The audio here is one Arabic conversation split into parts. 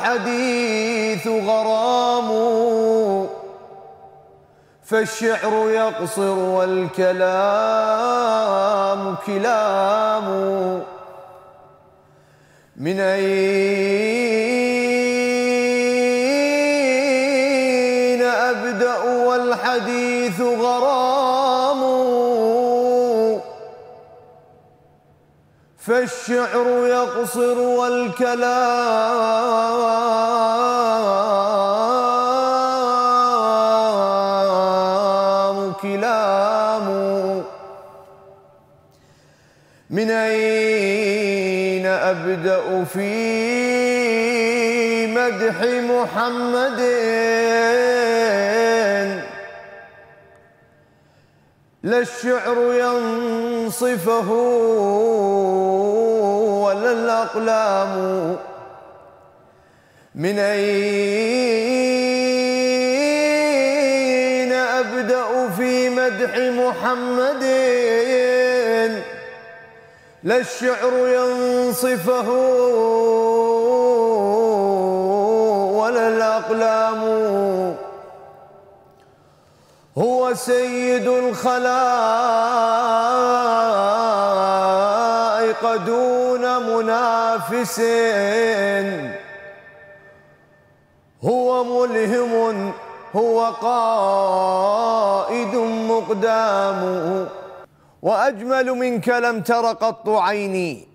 والحديث غرام فالشعر يقصر والكلام كلام من أين أبدأ والحديث غرام فالشعر يقصر والكلام كلام من أين أبدأ في مدح محمد لا الشعر ينظر صفه ولا الأقلام من أين أبدأ في مدح محمد لا الشعر ينصفه ولا الأقلام هو سيد الخلائق دون منافس هو ملهم هو قائد مقدام وأجمل منك لم تر قط عيني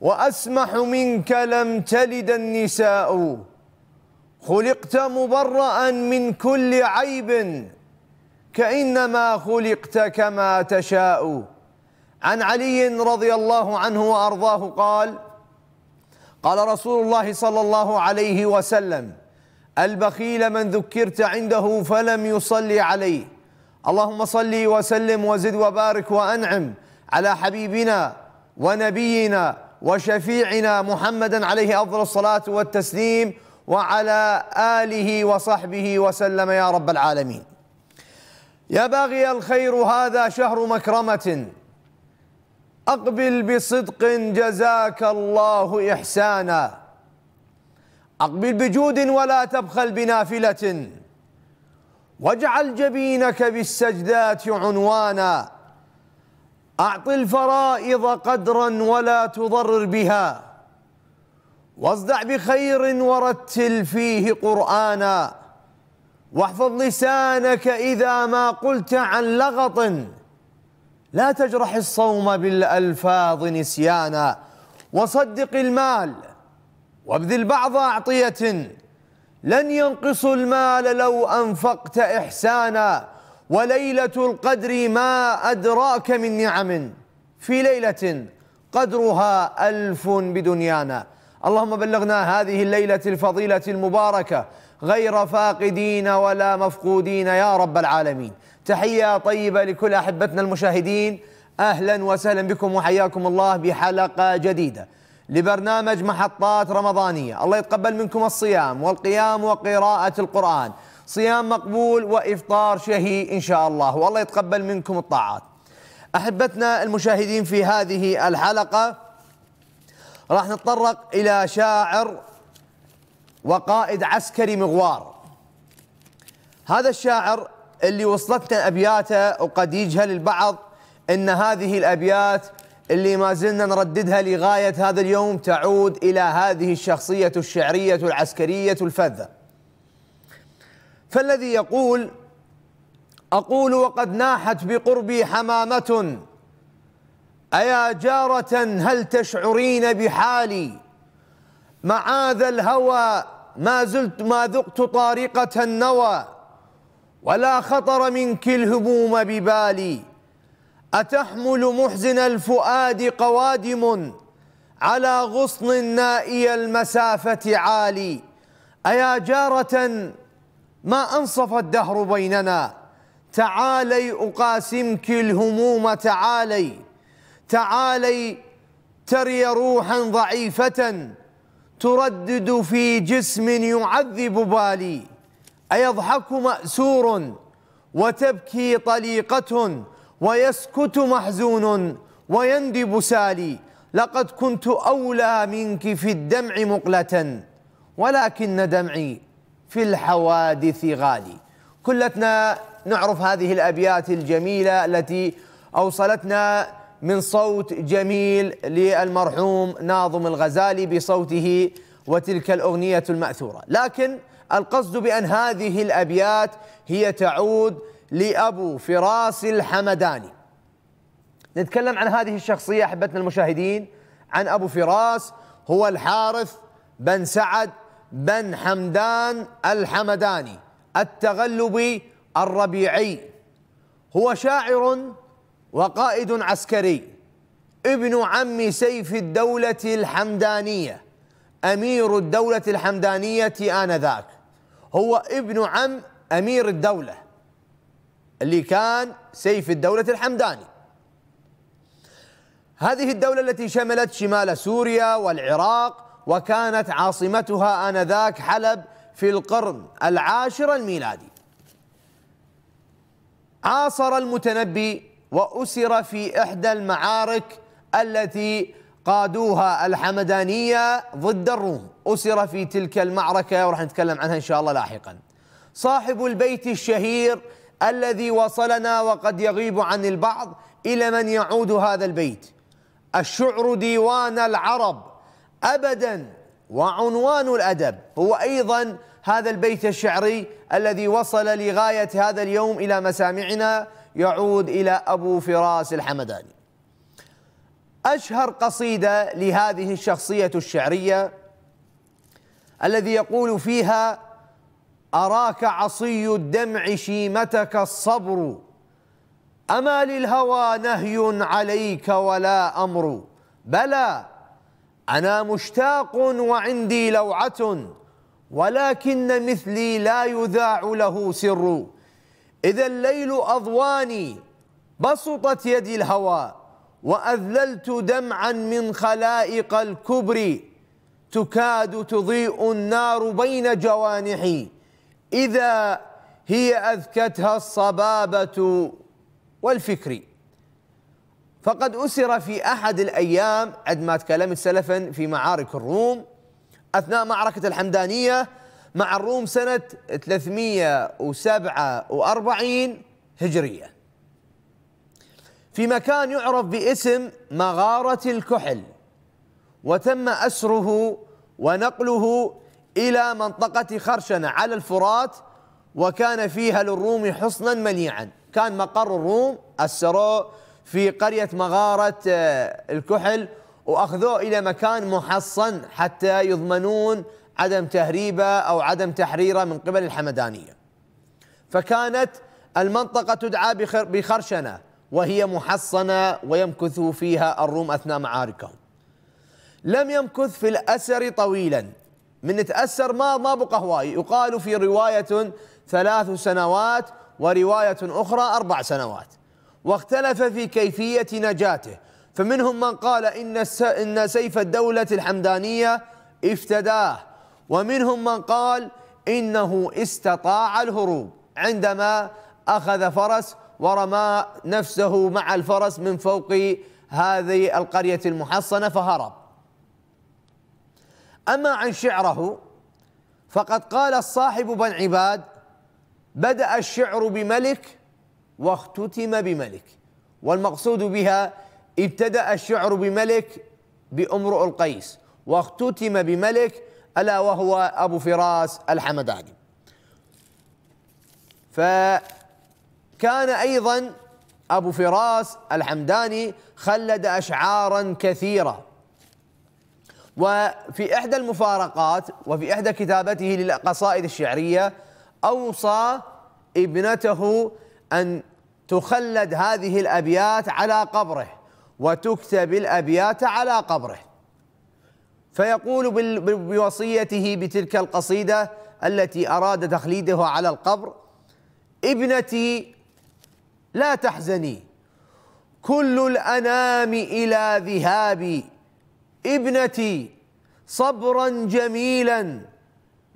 وأسمح منك لم تلد النساء خلقت مبرأ من كل عيب كإنما خلقت كما تشاء عن علي رضي الله عنه وارضاه قال قال رسول الله صلى الله عليه وسلم البخيل من ذكرت عنده فلم يصلي عليه اللهم صل وسلم وزد وبارك وانعم على حبيبنا ونبينا وشفيعنا محمدا عليه افضل الصلاه والتسليم وعلى اله وصحبه وسلم يا رب العالمين يا باغي الخير هذا شهر مكرمه أقبل بصدق جزاك الله إحسانا أقبل بجود ولا تبخل بنافلة واجعل جبينك بالسجدات عنوانا أعط الفرائض قدرا ولا تضرر بها واصدع بخير ورتل فيه قرآنا واحفظ لسانك إذا ما قلت عن لغط لا تجرح الصوم بالألفاظ نسيانا وصدق المال وابذل بعض أعطية لن ينقص المال لو أنفقت إحسانا وليلة القدر ما أدراك من نعم في ليلة قدرها ألف بدنيانا اللهم بلغنا هذه الليلة الفضيلة المباركة غير فاقدين ولا مفقودين يا رب العالمين تحية طيبة لكل أحبتنا المشاهدين أهلا وسهلا بكم وحياكم الله بحلقة جديدة لبرنامج محطات رمضانية الله يتقبل منكم الصيام والقيام وقراءة القرآن صيام مقبول وإفطار شهي إن شاء الله والله يتقبل منكم الطاعات أحبتنا المشاهدين في هذه الحلقة راح نتطرق إلى شاعر وقائد عسكري مغوار هذا الشاعر اللي وصلتنا ابياته وقد يجهل البعض ان هذه الابيات اللي ما زلنا نرددها لغايه هذا اليوم تعود الى هذه الشخصيه الشعريه العسكريه الفذه. فالذي يقول اقول وقد ناحت بقربي حمامه ايا جاره هل تشعرين بحالي معاذ الهوى ما زلت ما ذقت طارقه النوى ولا خطر منك الهموم ببالي أتحمل محزن الفؤاد قوادم على غصن نائي المسافة عالي أيا جارة ما أنصف الدهر بيننا تعالي أقاسمك الهموم تعالي تعالي تري روحا ضعيفة تردد في جسم يعذب بالي أيضحك مأسور وتبكي طليقة ويسكت محزون ويندب سالي لقد كنت أولى منك في الدمع مقلة ولكن دمعي في الحوادث غالي كلتنا نعرف هذه الأبيات الجميلة التي أوصلتنا من صوت جميل للمرحوم ناظم الغزالي بصوته وتلك الأغنية المأثورة لكن القصد بأن هذه الأبيات هي تعود لأبو فراس الحمداني نتكلم عن هذه الشخصية أحبتنا المشاهدين عن أبو فراس هو الحارث بن سعد بن حمدان الحمداني التغلبي الربيعي هو شاعر وقائد عسكري ابن عم سيف الدولة الحمدانية أمير الدولة الحمدانية آنذاك هو ابن عم أمير الدولة اللي كان سيف الدولة الحمداني هذه الدولة التي شملت شمال سوريا والعراق وكانت عاصمتها آنذاك حلب في القرن العاشر الميلادي عاصر المتنبي وأسر في إحدى المعارك التي قادوها الحمدانية ضد الروم أسر في تلك المعركة وراح نتكلم عنها إن شاء الله لاحقا صاحب البيت الشهير الذي وصلنا وقد يغيب عن البعض إلى من يعود هذا البيت الشعر ديوان العرب أبدا وعنوان الأدب هو أيضا هذا البيت الشعري الذي وصل لغاية هذا اليوم إلى مسامعنا يعود إلى أبو فراس الحمداني أشهر قصيدة لهذه الشخصية الشعرية الذي يقول فيها أراك عصي الدمع شيمتك الصبر أما للهوى نهي عليك ولا أمر بلى أنا مشتاق وعندي لوعة ولكن مثلي لا يذاع له سر إذا الليل أضواني بسطت يدي الهوى وأذللت دمعا من خلائق الكبر تكاد تضيء النار بين جوانحي إذا هي أذكتها الصبابة والفكر فقد أسر في أحد الأيام عندما تكلمت سلفا في معارك الروم أثناء معركة الحمدانية مع الروم سنة 347 هجرية في مكان يعرف باسم مغارة الكحل وتم أسره ونقله إلى منطقة خرشنة على الفرات وكان فيها للروم حصنا منيعا كان مقر الروم أسروه في قرية مغارة آه، الكحل وأخذوه إلى مكان محصن حتى يضمنون عدم تهريبه أو عدم تحريره من قبل الحمدانية فكانت المنطقة تدعى بخرشنة وهي محصنة ويمكث فيها الروم أثناء معاركهم لم يمكث في الأسر طويلا من تأسر ما ما بقى هواي يقال في رواية ثلاث سنوات ورواية أخرى أربع سنوات واختلف في كيفية نجاته فمنهم من قال إن إن سيف الدولة الحمدانية افتداه ومنهم من قال إنه استطاع الهروب عندما أخذ فرس ورمى نفسه مع الفرس من فوق هذه القرية المحصنة فهرب أما عن شعره فقد قال الصاحب بن عباد بدأ الشعر بملك واختتم بملك والمقصود بها ابتدأ الشعر بملك بأمرؤ القيس واختتم بملك ألا وهو أبو فراس الحمداني ف كان أيضا أبو فراس الحمداني خلد أشعارا كثيرة وفي إحدى المفارقات وفي إحدى كتابته للقصائد الشعرية أوصى ابنته أن تخلد هذه الأبيات على قبره وتكتب الأبيات على قبره فيقول بوصيته بتلك القصيدة التي أراد تخليدها على القبر ابنتي لا تحزني كل الأنام إلى ذهابي ابنتي صبرا جميلا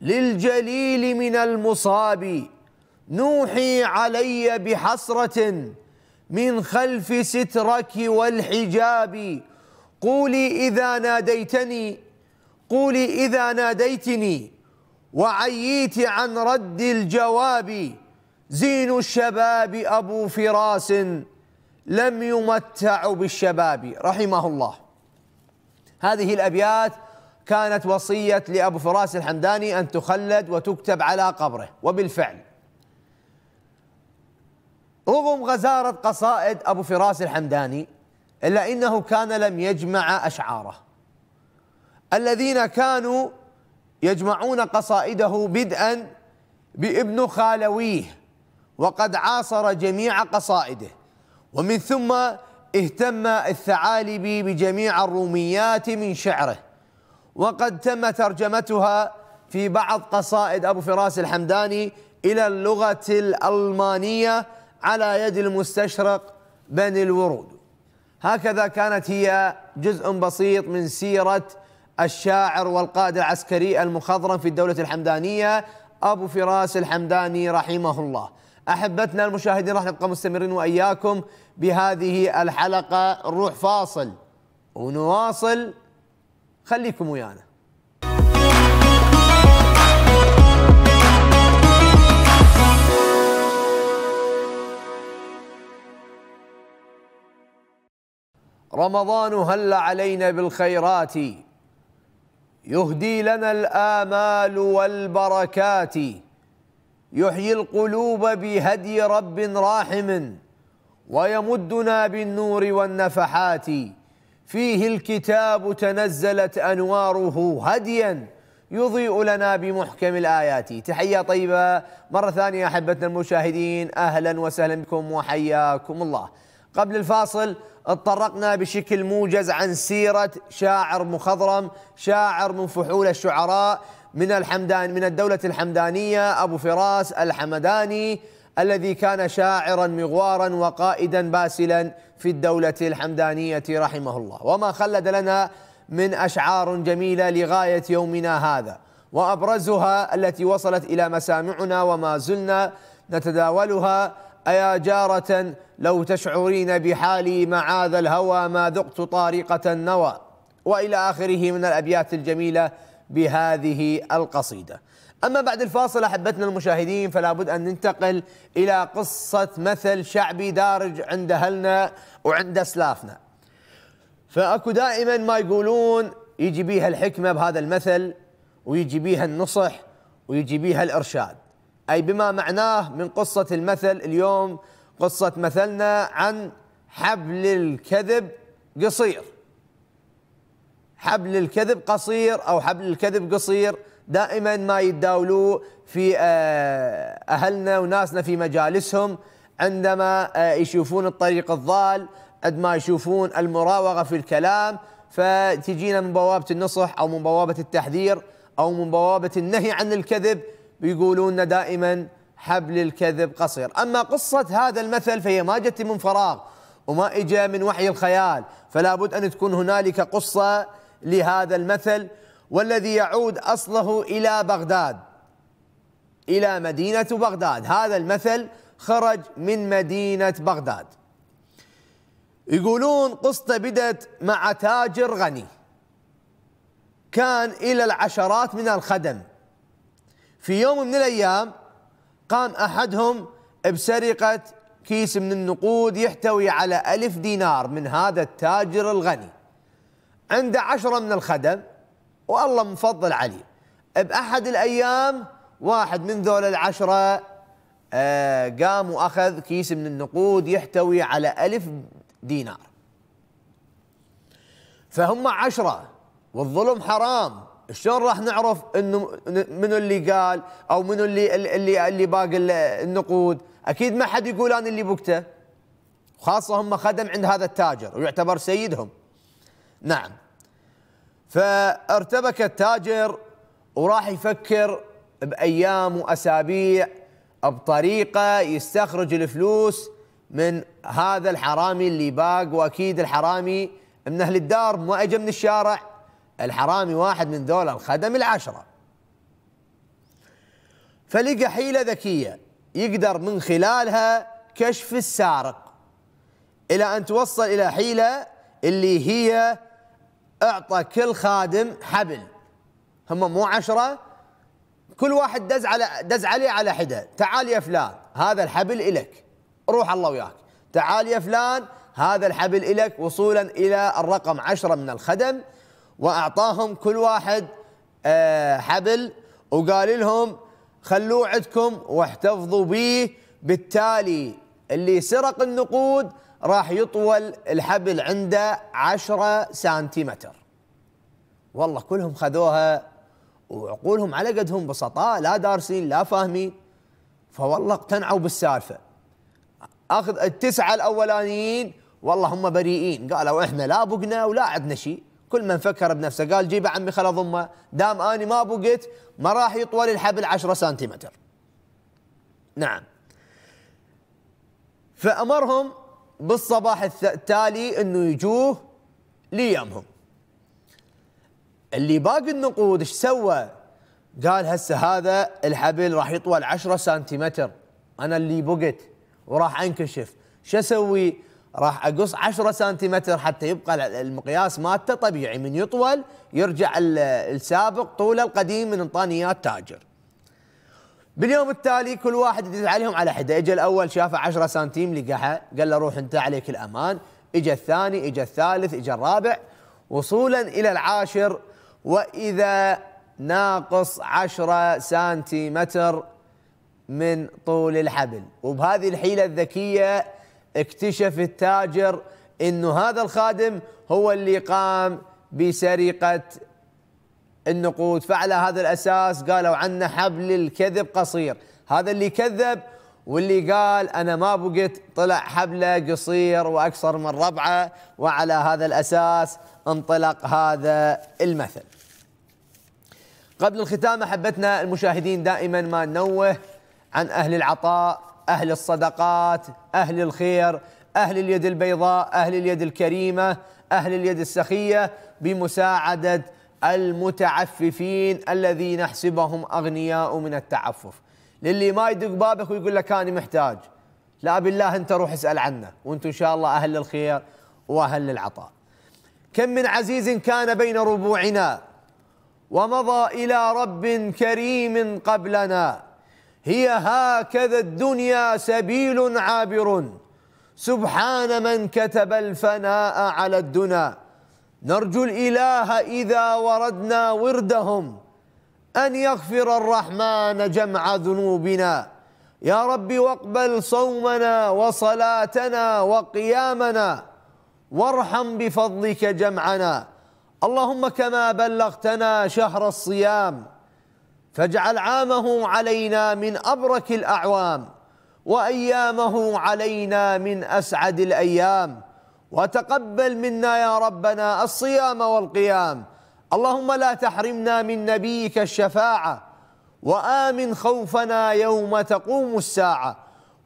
للجليل من المصاب نوحي علي بحسرة من خلف سترك والحجاب قولي إذا ناديتني قولي إذا ناديتني وعييت عن رد الجواب زين الشباب أبو فراس لم يمتع بالشباب رحمه الله هذه الأبيات كانت وصية لأبو فراس الحمداني أن تخلد وتكتب على قبره وبالفعل رغم غزارة قصائد أبو فراس الحمداني إلا إنه كان لم يجمع أشعاره الذين كانوا يجمعون قصائده بدءا بابن خالويه وقد عاصر جميع قصائده ومن ثم اهتم الثعالبي بجميع الروميات من شعره وقد تم ترجمتها في بعض قصائد أبو فراس الحمداني إلى اللغة الألمانية على يد المستشرق بن الورود هكذا كانت هي جزء بسيط من سيرة الشاعر والقائد العسكري المخضرم في الدولة الحمدانية أبو فراس الحمداني رحمه الله احبتنا المشاهدين راح نبقى مستمرين واياكم بهذه الحلقه نروح فاصل ونواصل خليكم ويانا رمضان هل علينا بالخيرات يهدي لنا الآمال والبركات يحيي القلوب بهدي رب راحم ويمدنا بالنور والنفحات فيه الكتاب تنزلت انواره هديا يضيء لنا بمحكم الايات تحيه طيبه مره ثانيه احبتنا المشاهدين اهلا وسهلا بكم وحياكم الله قبل الفاصل اتطرقنا بشكل موجز عن سيرة شاعر مخضرم شاعر من فحول الشعراء من الحمدان من الدولة الحمدانية أبو فراس الحمداني الذي كان شاعرا مغوارا وقائدا باسلا في الدولة الحمدانية رحمه الله وما خلد لنا من أشعار جميلة لغاية يومنا هذا وأبرزها التي وصلت إلى مسامعنا وما زلنا نتداولها أيا جارة لو تشعرين بحالي معاذ الهوى ما ذقت طارقة النوى وإلى آخره من الأبيات الجميلة بهذه القصيدة أما بعد الفاصل أحبتنا المشاهدين فلا بد أن ننتقل إلى قصة مثل شعبي دارج عند أهلنا وعند أسلافنا فأكو دائما ما يقولون يجي بيها الحكمة بهذا المثل ويجي بيها النصح ويجي بيها الإرشاد أي بما معناه من قصة المثل اليوم قصة مثلنا عن حبل الكذب قصير حبل الكذب قصير أو حبل الكذب قصير دائما ما يتداولوه في آه، أهلنا وناسنا في مجالسهم عندما آه، يشوفون الطريق الضال عندما يشوفون المراوغة في الكلام فتجينا من بوابة النصح أو من بوابة التحذير أو من بوابة النهي عن الكذب بيقولون دائما حبل الكذب قصير أما قصة هذا المثل فهي ما جت من فراغ وما إجا من وحي الخيال فلا بد أن تكون هنالك قصة لهذا المثل والذي يعود أصله إلى بغداد إلى مدينة بغداد هذا المثل خرج من مدينة بغداد يقولون قصته بدت مع تاجر غني كان إلى العشرات من الخدم في يوم من الأيام قام أحدهم بسرقة كيس من النقود يحتوي على ألف دينار من هذا التاجر الغني عنده عشرة من الخدم والله مفضل عليه بأحد الأيام واحد من ذول العشرة آه قام وأخذ كيس من النقود يحتوي على ألف دينار فهم عشرة والظلم حرام شلون راح نعرف انه منو اللي قال او منو اللي اللي اللي باقي النقود اكيد ما حد يقول انا اللي بكته خاصه هم خدم عند هذا التاجر ويعتبر سيدهم نعم فارتبك التاجر وراح يفكر بايام واسابيع بطريقه يستخرج الفلوس من هذا الحرامي اللي باق واكيد الحرامي من اهل الدار ما اجى من الشارع الحرامي واحد من ذول الخدم العشرة فلقى حيلة ذكية يقدر من خلالها كشف السارق إلى أن توصل إلى حيلة اللي هي أعطى كل خادم حبل هم مو عشرة كل واحد دز على دز عليه على حده تعال يا فلان هذا الحبل إلك روح الله وياك تعال يا فلان هذا الحبل إلك وصولا إلى الرقم عشرة من الخدم واعطاهم كل واحد آه، حبل وقال لهم خلوه عندكم واحتفظوا به بالتالي اللي سرق النقود راح يطول الحبل عنده عشرة سنتيمتر والله كلهم خذوها وعقولهم على قدهم بسطاء لا دارسين لا فاهمين فوالله اقتنعوا بالسالفه اخذ التسعه الاولانيين والله هم بريئين قالوا احنا لا بقنا ولا عندنا شيء كل من فكر بنفسه قال جيب عمي خل اضمه دام اني ما بقيت ما راح يطول الحبل 10 سنتيمتر نعم فامرهم بالصباح التالي انه يجوه ليامهم اللي باقي النقود ايش سوى؟ قال هسه هذا الحبل راح يطول 10 سنتيمتر انا اللي بقت وراح انكشف شو اسوي؟ راح اقص 10 سنتيمتر حتى يبقى المقياس مالته طبيعي من يطول يرجع السابق طوله القديم من انطانيات تاجر باليوم التالي كل واحد يدز عليهم على حده اجى الاول شافه 10 سنتيم لقاها قال له روح انت عليك الامان اجى الثاني اجى الثالث اجى الرابع وصولا الى العاشر واذا ناقص 10 سنتيمتر من طول الحبل وبهذه الحيله الذكيه اكتشف التاجر انه هذا الخادم هو اللي قام بسرقه النقود فعلى هذا الاساس قالوا عنه حبل الكذب قصير هذا اللي كذب واللي قال انا ما بقيت طلع حبله قصير واكثر من ربعه وعلى هذا الاساس انطلق هذا المثل. قبل الختام احبتنا المشاهدين دائما ما ننوه عن اهل العطاء أهل الصدقات أهل الخير أهل اليد البيضاء أهل اليد الكريمة أهل اليد السخية بمساعدة المتعففين الذين نحسبهم أغنياء من التعفف للي ما يدق بابك ويقول لك أنا محتاج لا بالله أنت روح اسأل عنه وأنتم إن شاء الله أهل الخير وأهل العطاء كم من عزيز كان بين ربوعنا ومضى إلى رب كريم قبلنا هي هكذا الدنيا سبيل عابر سبحان من كتب الفناء على الدنا نرجو الإله إذا وردنا وردهم أن يغفر الرحمن جمع ذنوبنا يا رب واقبل صومنا وصلاتنا وقيامنا وارحم بفضلك جمعنا اللهم كما بلغتنا شهر الصيام فاجعل عامه علينا من أبرك الأعوام وأيامه علينا من أسعد الأيام وتقبل منا يا ربنا الصيام والقيام اللهم لا تحرمنا من نبيك الشفاعة وآمن خوفنا يوم تقوم الساعة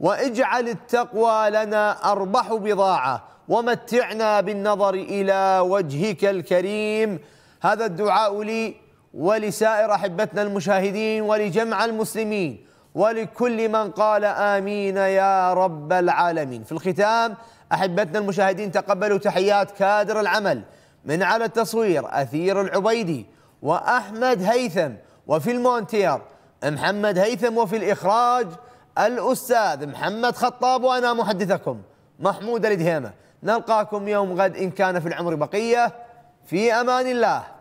واجعل التقوى لنا أربح بضاعة ومتعنا بالنظر إلى وجهك الكريم هذا الدعاء لي ولسائر احبتنا المشاهدين ولجمع المسلمين ولكل من قال امين يا رب العالمين في الختام احبتنا المشاهدين تقبلوا تحيات كادر العمل من على التصوير اثير العبيدي واحمد هيثم وفي المونتير محمد هيثم وفي الاخراج الاستاذ محمد خطاب وانا محدثكم محمود الدهيمه نلقاكم يوم غد ان كان في العمر بقيه في امان الله